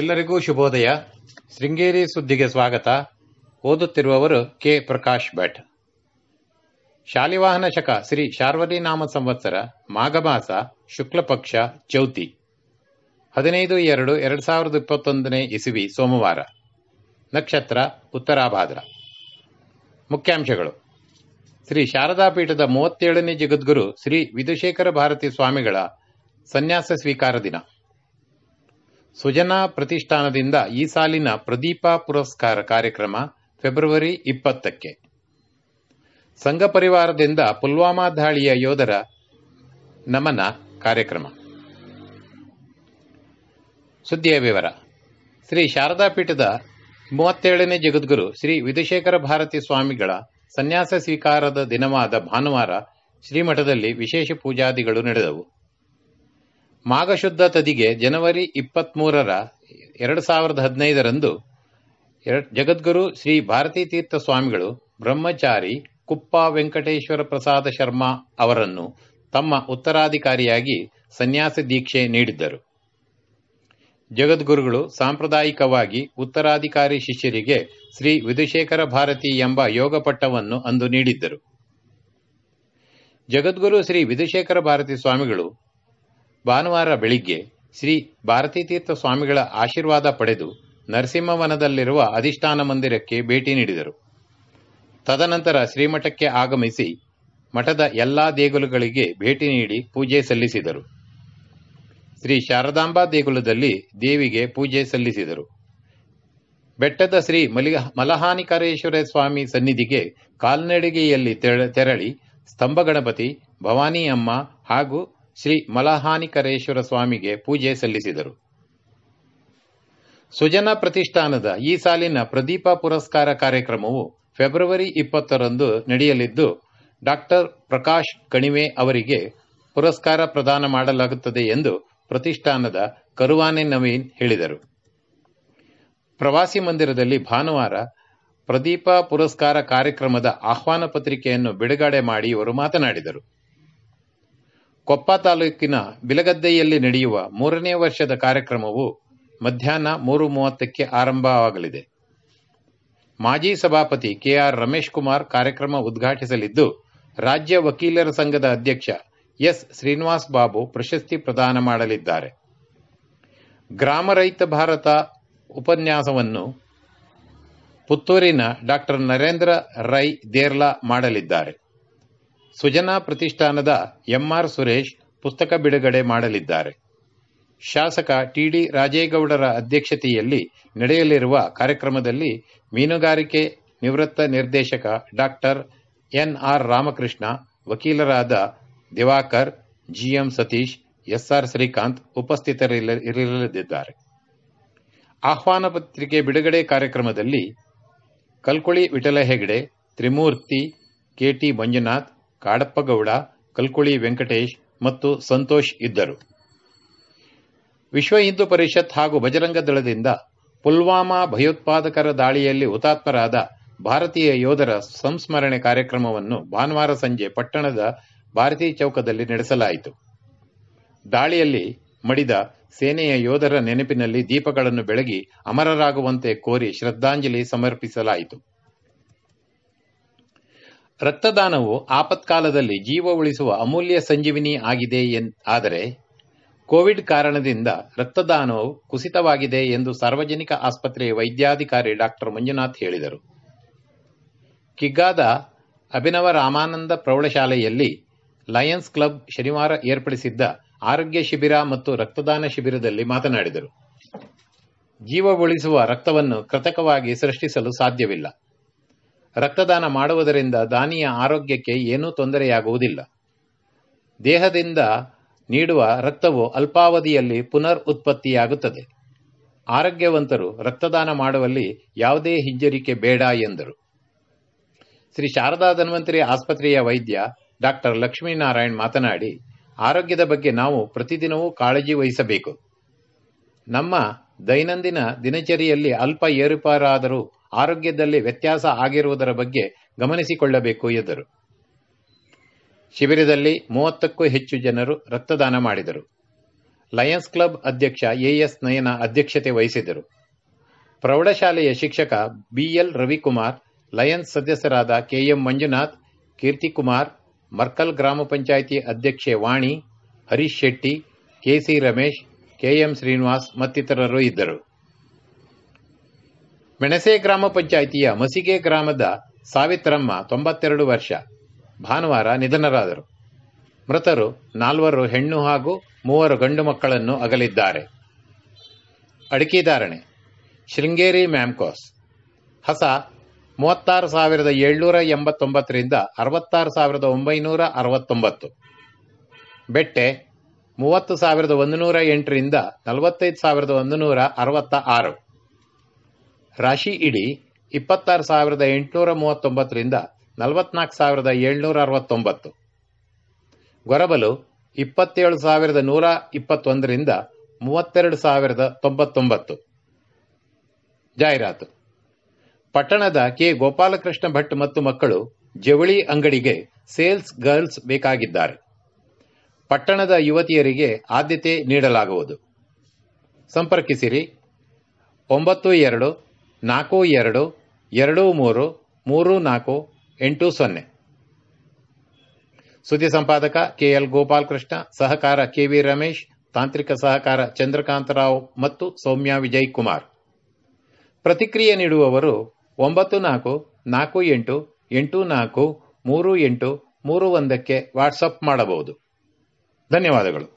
ಎಲ್ಲರಿಗೂ ಶುಭೋದಯ ಶೃಂಗೇರಿ ಸುದ್ದಿಗೆ ಸ್ವಾಗತ ಓದುತ್ತಿರುವವರು ಕೆ ಪ್ರಕಾಶ್ ಭಟ್ ಶಾಲಿವಾಹನ ಶಕ ಶ್ರೀ ನಾಮ ಸಂವತ್ಸರ ಮಾಘಮಾಸ ಶುಕ್ಲಪಕ್ಷ ಚೌತಿ ಹದಿನೈದು ಎರಡು ಎರಡು ಸಾವಿರದ ಇಪ್ಪತ್ತೊಂದನೇ ಇಸುವಿ ಸೋಮವಾರ ನಕ್ಷತ್ರ ಉತ್ತರಾಭಾದ್ರ ಮುಖ್ಯಾಂಶಗಳು ಶ್ರೀ ಶಾರದಾ ಪೀಠದ ಮೂವತ್ತೇಳನೇ ಜಗದ್ಗುರು ಶ್ರೀ ವಿಧುಶೇಖರ ಭಾರತಿ ಸ್ವಾಮಿಗಳ ಸನ್ಯಾಸ ಸ್ವೀಕಾರ ದಿನ ಸುಜನಾ ಪ್ರತಿಷ್ಠಾನದಿಂದ ಈ ಸಾಲಿನ ಪ್ರದೀಪ ಪುರಸ್ಕಾರ ಕಾರ್ಯಕ್ರಮ ಫೆಬ್ರವರಿ ಇಪ್ಪತ್ತಕ್ಕೆ ಸಂಘ ಪರಿವಾರದಿಂದ ಪುಲ್ವಾಮಾ ದಾಳಿಯ ಯೋಧರ ನಮನ ಕಾರ್ಯಕ್ರಮ ಸುದ್ದಿಯ ವಿವರ ಶ್ರೀ ಶಾರದಾ ಪೀಠದ ಮೂವತ್ತೇಳನೇ ಜಗದ್ಗುರು ಶ್ರೀ ವಿಧುಶೇಖರ ಭಾರತಿ ಸ್ವಾಮಿಗಳ ಸನ್ಯಾಸ ಸ್ವೀಕಾರದ ದಿನವಾದ ಭಾನುವಾರ ಶ್ರೀಮಠದಲ್ಲಿ ವಿಶೇಷ ಪೂಜಾದಿಗಳು ನಡೆದವು ಮಾಘಶುದ್ಧ ತದಿಗೆ ಜನವರಿ ಮೂರರ ಎರಡು ಸಾವಿರದ ಹದಿನೈದರಂದು ಜಗದ್ಗುರು ಶ್ರೀ ಭಾರತೀ ತೀರ್ಥ ಸ್ವಾಮಿಗಳು ಬ್ರಹ್ಮಚಾರಿ ಕುಪ್ಪ ವೆಂಕಟೇಶ್ವರ ಪ್ರಸಾದ ಶರ್ಮಾ ಅವರನ್ನು ತಮ್ಮ ಉತ್ತರಾಧಿಕಾರಿಯಾಗಿ ಸನ್ಯಾಸ ದೀಕ್ಷೆ ನೀಡಿದ್ದರು ಜಗದ್ಗುರುಗಳು ಸಾಂಪ್ರದಾಯಿಕವಾಗಿ ಉತ್ತರಾಧಿಕಾರಿ ಶಿಷ್ಯರಿಗೆ ಶ್ರೀ ವಿಧುಶೇಖರ ಭಾರತಿ ಎಂಬ ಯೋಗ ಪಟ್ಟವನ್ನು ಅಂದು ನೀಡಿದ್ದರು ಜಗದ್ಗುರು ಶ್ರೀ ವಿಧುಶೇಖರ ಭಾರತಿ ಸ್ವಾಮಿಗಳು ಭಾನುವಾರ ಬೆಳಿಗ್ಗೆ ಶ್ರೀ ಭಾರತೀತೀರ್ಥ ಸ್ವಾಮಿಗಳ ಆಶೀರ್ವಾದ ಪಡೆದು ನರಸಿಂಹವನದಲ್ಲಿರುವ ಅಧಿಷ್ಠಾನ ಮಂದಿರಕ್ಕೆ ಭೇಟಿ ನೀಡಿದರು ತದನಂತರ ಶ್ರೀಮಠಕ್ಕೆ ಆಗಮಿಸಿ ಮಠದ ಎಲ್ಲಾ ದೇಗುಲಗಳಿಗೆ ಭೇಟಿ ನೀಡಿ ಪೂಜೆ ಸಲ್ಲಿಸಿದರು ಶ್ರೀ ಶಾರದಾಂಬಾ ದೇಗುಲದಲ್ಲಿ ದೇವಿಗೆ ಪೂಜೆ ಸಲ್ಲಿಸಿದರು ಬೆಟ್ಟದ ಶ್ರೀ ಮಲಿ ಮಲಹಾನಿಕರೇಶ್ವರ ಸ್ವಾಮಿ ಸನ್ನಿಧಿಗೆ ಕಾಲ್ನಡಿಗೆಯಲ್ಲಿ ತೆರಳಿ ಸ್ತಂಭ ಭವಾನಿ ಭವಾನಿಯಮ್ಮ ಹಾಗೂ ಶ್ರೀ ಮಲಹಾನಿಕರೇಶ್ವರ ಸ್ವಾಮಿಗೆ ಪೂಜೆ ಸಲ್ಲಿಸಿದರು ಸುಜನ ಪ್ರತಿಷ್ಠಾನದ ಈ ಸಾಲಿನ ಪ್ರದೀಪ ಪುರಸ್ಕಾರ ಕಾರ್ಯಕ್ರಮವು ಫೆಬ್ರವರಿ ಇಪ್ಪತ್ತರಂದು ನಡೆಯಲಿದ್ದು ಡಾಕ್ಟರ್ ಪ್ರಕಾಶ್ ಕಣಿವೆ ಅವರಿಗೆ ಪುರಸ್ಕಾರ ಪ್ರದಾನ ಮಾಡಲಾಗುತ್ತದೆ ಎಂದು ಪ್ರತಿಷ್ಠಾನದ ಕರುವಾನೆ ನವೀನ್ ಹೇಳಿದರು ಪ್ರವಾಸಿ ಮಂದಿರದಲ್ಲಿ ಭಾನುವಾರ ಪ್ರದೀಪ ಪುರಸ್ಕಾರ ಕಾರ್ಯಕ್ರಮದ ಆಹ್ವಾನ ಪತ್ರಿಕೆಯನ್ನು ಬಿಡುಗಡೆ ಮಾಡಿ ಇವರು ಮಾತನಾಡಿದರು ಕೊಪ್ಪ ತಾಲೂಕಿನ ಬಿಲಗದ್ದೆಯಲ್ಲಿ ನಡೆಯುವ ಮೂರನೇ ವರ್ಷದ ಕಾರ್ಯಕ್ರಮವು ಮಧ್ಯಾಹ್ನ ಮೂರು ಮೂವತ್ತಕ್ಕೆ ಆರಂಭವಾಗಲಿದೆ ಮಾಜಿ ಸಭಾಪತಿ ಕೆಆರ್ ರಮೇಶ್ ಕುಮಾರ್ ಕಾರ್ಯಕ್ರಮ ಉದ್ಘಾಟಿಸಲಿದ್ದು ರಾಜ್ಯ ವಕೀಲರ ಸಂಘದ ಅಧ್ಯಕ್ಷ ಎಸ್ ಶ್ರೀನಿವಾಸ್ ಬಾಬು ಪ್ರಶಸ್ತಿ ಪ್ರದಾನ ಮಾಡಲಿದ್ದಾರೆ ಗ್ರಾಮ ರೈತ ಭಾರತ ಉಪನ್ಯಾಸವನ್ನು ಪುತ್ತೂರಿನ ಡಾಕ್ಟರ್ ನರೇಂದ್ರ ರೈ ದೇರ್ಲಾ ಮಾಡಲಿದ್ದಾರೆ ಸುಜನಾ ಪ್ರತಿಷ್ಠಾನದ ಎಂಆರ್ ಸುರೇಶ್ ಪುಸ್ತಕ ಬಿಡುಗಡೆ ಮಾಡಲಿದ್ದಾರೆ ಶಾಸಕ ಟಿಡಿ ರಾಜೇಗೌಡರ ಅಧ್ಯಕ್ಷತೆಯಲ್ಲಿ ನಡೆಯಲಿರುವ ಕಾರ್ಯಕ್ರಮದಲ್ಲಿ ಮೀನುಗಾರಿಕೆ ನಿವೃತ್ತ ನಿರ್ದೇಶಕ ಡಾಕ್ಟರ್ ಎನ್ಆರ್ ರಾಮಕೃಷ್ಣ ವಕೀಲರಾದ ದಿವಾಕರ್ ಜಿಎಂ ಸತೀಶ್ ಎಸ್ಆರ್ ಶ್ರೀಕಾಂತ್ ಉಪಸ್ಥಿತರಿರಲಿದ್ದಾರೆ ಆಹ್ವಾನ ಪತ್ರಿಕೆ ಬಿಡುಗಡೆ ಕಾರ್ಯಕ್ರಮದಲ್ಲಿ ಕಲ್ಕುಳಿ ವಿಠಲ ಹೆಗಡೆ ತ್ರಿಮೂರ್ತಿ ಕೆಟಿ ಮಂಜುನಾಥ್ ಕಾಡಪ್ಪಗೌಡ ಕಲ್ಕುಳಿ ವೆಂಕಟೇಶ್ ಮತ್ತು ಸಂತೋಷ್ ಇದ್ದರು ವಿಶ್ವ ಹಿಂದೂ ಪರಿಷತ್ ಹಾಗೂ ಬಜರಂಗ ದಳದಿಂದ ಪುಲ್ವಾಮಾ ಭಯೋತ್ಪಾದಕರ ದಾಳಿಯಲ್ಲಿ ಹುತಾತ್ಮರಾದ ಭಾರತೀಯ ಯೋಧರ ಸಂಸ್ಮರಣೆ ಕಾರ್ಯಕ್ರಮವನ್ನು ಭಾನುವಾರ ಸಂಜೆ ಪಟ್ಟಣದ ಭಾರತೀಯ ಚೌಕದಲ್ಲಿ ನಡೆಸಲಾಯಿತು ದಾಳಿಯಲ್ಲಿ ಮಡಿದ ಸೇನೆಯ ಯೋಧರ ನೆನಪಿನಲ್ಲಿ ದೀಪಗಳನ್ನು ಬೆಳಗಿ ಅಮರರಾಗುವಂತೆ ಕೋರಿ ಶ್ರದ್ಧಾಂಜಲಿ ಸಮರ್ಪಿಸಲಾಯಿತು ರಕ್ತದಾನವು ಆಪತ್ಕಾಲದಲ್ಲಿ ಜೀವ ಉಳಿಸುವ ಅಮೂಲ್ಯ ಸಂಜೀವಿನಿ ಆಗಿದೆ ಎನ್ ಆದರೆ ಕೋವಿಡ್ ಕಾರಣದಿಂದ ರಕ್ತದಾನವು ಕುಸಿತವಾಗಿದೆ ಎಂದು ಸಾರ್ವಜನಿಕ ಆಸ್ಪತ್ರೆಯ ವೈದ್ಯಾಧಿಕಾರಿ ಡಾಕ್ಟರ್ ಮಂಜುನಾಥ್ ಹೇಳಿದರು ಕಿಗ್ಗಾದ ಅಭಿನವ ರಾಮಾನಂದ ಪ್ರೌಢಶಾಲೆಯಲ್ಲಿ ಲಯನ್ಸ್ ಕ್ಲಬ್ ಶನಿವಾರ ಏರ್ಪಡಿಸಿದ್ದ ಆರೋಗ್ಯ ಶಿಬಿರ ಮತ್ತು ರಕ್ತದಾನ ಶಿಬಿರದಲ್ಲಿ ಮಾತನಾಡಿದರು ಜೀವ ಉಳಿಸುವ ರಕ್ತವನ್ನು ಕೃತಕವಾಗಿ ಸೃಷ್ಟಿಸಲು ಸಾಧ್ಯವಿಲ್ಲ ರಕ್ತದಾನ ಮಾಡುವುದರಿಂದ ದಾನಿಯ ಆರೋಗ್ಯಕ್ಕೆ ಏನೂ ತೊಂದರೆಯಾಗುವುದಿಲ್ಲ ದೇಹದಿಂದ ನೀಡುವ ರಕ್ತವು ಅಲ್ಪಾವಧಿಯಲ್ಲಿ ಪುನರ್ ಉತ್ಪತ್ತಿಯಾಗುತ್ತದೆ ಆರೋಗ್ಯವಂತರು ರಕ್ತದಾನ ಮಾಡುವಲ್ಲಿ ಯಾವುದೇ ಹಿಂಜರಿಕೆ ಬೇಡ ಎಂದರು ಶ್ರೀ ಶಾರದಾ ಧನ್ವಂತರಿ ಆಸ್ಪತ್ರೆಯ ವೈದ್ಯ ಡಾಕ್ಟರ್ ಲಕ್ಷ್ಮೀನಾರಾಯಣ್ ಮಾತನಾಡಿ ಆರೋಗ್ಯದ ಬಗ್ಗೆ ನಾವು ಪ್ರತಿದಿನವೂ ಕಾಳಜಿ ವಹಿಸಬೇಕು ನಮ್ಮ ದೈನಂದಿನ ದಿನಚರಿಯಲ್ಲಿ ಅಲ್ಪ ಏರುಪಾರಾದರೂ ಆರೋಗ್ಯದಲ್ಲಿ ವ್ಯತ್ಯಾಸ ಆಗಿರುವುದರ ಬಗ್ಗೆ ಗಮನಿಸಿಕೊಳ್ಳಬೇಕು ಎಂದರು ಶಿಬಿರದಲ್ಲಿ ಮೂವತ್ತಕ್ಕೂ ಹೆಚ್ಚು ಜನರು ರಕ್ತದಾನ ಮಾಡಿದರು ಲಯನ್ಸ್ ಕ್ಲಬ್ ಅಧ್ಯಕ್ಷ ಎಎಸ್ ನಯನ ಅಧ್ಯಕ್ಷತೆ ವಹಿಸಿದರು ಪ್ರೌಢಶಾಲೆಯ ಶಿಕ್ಷಕ ಬಿಎಲ್ ರವಿಕುಮಾರ್ ಲಯನ್ಸ್ ಸದಸ್ಯರಾದ ಕೆಎಂ ಮಂಜುನಾಥ್ ಕೀರ್ತಿಕುಮಾರ್ ಮರ್ಕಲ್ ಗ್ರಾಮ ಪಂಚಾಯಿತಿ ಅಧ್ಯಕ್ಷೆ ವಾಣಿ ಹರೀಶ್ ಶೆಟ್ಟಿ ಕೆಸಿ ರಮೇಶ್ ಕೆಎಂ ಶ್ರೀನಿವಾಸ್ ಮತ್ತಿತರರು ಇದ್ದರು ಮೆಣಸೆ ಗ್ರಾಮ ಪಂಚಾಯಿತಿಯ ಮಸಿಗೆ ಗ್ರಾಮದ ಸಾವಿತ್ರಮ್ಮ ತೊಂಬತ್ತೆರಡು ವರ್ಷ ಭಾನುವಾರ ನಿಧನರಾದರು ಮೃತರು ನಾಲ್ವರು ಹೆಣ್ಣು ಹಾಗೂ ಮೂವರು ಗಂಡು ಮಕ್ಕಳನ್ನು ಅಗಲಿದ್ದಾರೆ ಅಡಿಕೆ ಧಾರಣೆ ಶೃಂಗೇರಿ ಮ್ಯಾಮ್ಕೋಸ್ ಹೊಸ ಮೂವತ್ತಾರು ಸಾವಿರದ ಏಳ್ನೂರ ಎಂಬತ್ತೊಂಬತ್ತರಿಂದ ಅರವತ್ತಾರು ಸಾವಿರದ ಒಂಬೈನೂರ ಅರವತ್ತೊಂಬತ್ತು ಬೆಟ್ಟೆ ಮೂವತ್ತು ಸಾವಿರದ ಒಂದು ನೂರ ಎಂಟರಿಂದ ನಲವತ್ತೈದು ಸಾವಿರದ ಒಂದು ನೂರ ಅರವತ್ತ ಆರು ರಾಶಿ ಇಡಿ ಇಪ್ಪತ್ತಾರು ಸಾವಿರದ ಎಂಟುನೂರ ಮೂವತ್ತೊಂಬತ್ತರಿಂದ ನಲವತ್ನಾಲ್ಕು ಸಾವಿರದ ಏಳ್ನೂರ ಅರವತ್ತೊಂಬತ್ತು ಗೊರಬಲು ಇಪ್ಪತ್ತೇಳು ಸಾವಿರದ ನೂರ ಇಪ್ಪತ್ತೊಂದರಿಂದ ಮೂವತ್ತೆರಡು ಸಾವಿರದ ತೊಂಬತ್ತೊಂಬತ್ತು ಜಾಹೀರಾತು ಪಟ್ಟಣದ ಕೆ ಗೋಪಾಲಕೃಷ್ಣ ಭಟ್ ಮತ್ತು ಮಕ್ಕಳು ಜವಳಿ ಅಂಗಡಿಗೆ ಸೇಲ್ಸ್ ಗರ್ಲ್ಸ್ ಬೇಕಾಗಿದ್ದಾರೆ ಪಟ್ಟಣದ ಯುವತಿಯರಿಗೆ ಆದ್ಯತೆ ನೀಡಲಾಗುವುದು ಸಂಪರ್ಕಿಸಿರಿ ಒಂಬತ್ತು ಎರಡು ನಾಲ್ಕು ಎರಡು ಎರಡು ಮೂರು ಮೂರು ನಾಲ್ಕು ಎಂಟು ಸೊನ್ನೆ ಸುದ್ದಿ ಸಂಪಾದಕ ಕೆಎಲ್ ಗೋಪಾಲಕೃಷ್ಣ ಸಹಕಾರ ಕೆವಿ ರಮೇಶ್ ತಾಂತ್ರಿಕ ಸಹಕಾರ ಚಂದ್ರಕಾಂತರಾವ್ ಮತ್ತು ಸೌಮ್ಯ ವಿಜಯ್ ಕುಮಾರ್ ಪ್ರತಿಕ್ರಿಯೆ ನೀಡುವವರು ಒಂಬತ್ತು ನಾಲ್ಕು ನಾಲ್ಕು ಎಂಟು ಎಂಟು ನಾಲ್ಕು ಮೂರು ಎಂಟು ಮೂರು ಒಂದಕ್ಕೆ ವಾಟ್ಸಪ್ ಮಾಡಬಹುದು ಧನ್ಯವಾದಗಳು